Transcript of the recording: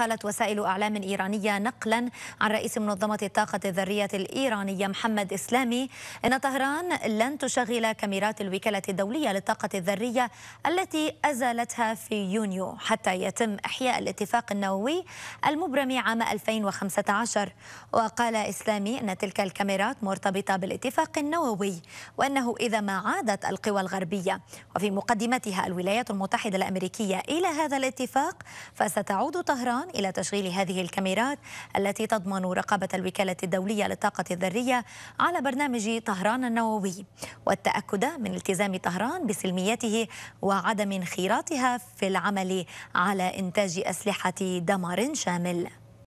نقلت وسائل أعلام إيرانية نقلا عن رئيس منظمة الطاقة الذرية الإيرانية محمد إسلامي أن طهران لن تشغل كاميرات الوكالة الدولية للطاقة الذرية التي أزالتها في يونيو حتى يتم إحياء الاتفاق النووي المبرم عام 2015 وقال إسلامي أن تلك الكاميرات مرتبطة بالاتفاق النووي وأنه إذا ما عادت القوى الغربية وفي مقدمتها الولايات المتحدة الأمريكية إلى هذا الاتفاق فستعود طهران إلى تشغيل هذه الكاميرات التي تضمن رقابة الوكالة الدولية للطاقة الذرية على برنامج طهران النووي والتأكد من التزام طهران بسلميته وعدم انخراطها في العمل على إنتاج أسلحة دمار شامل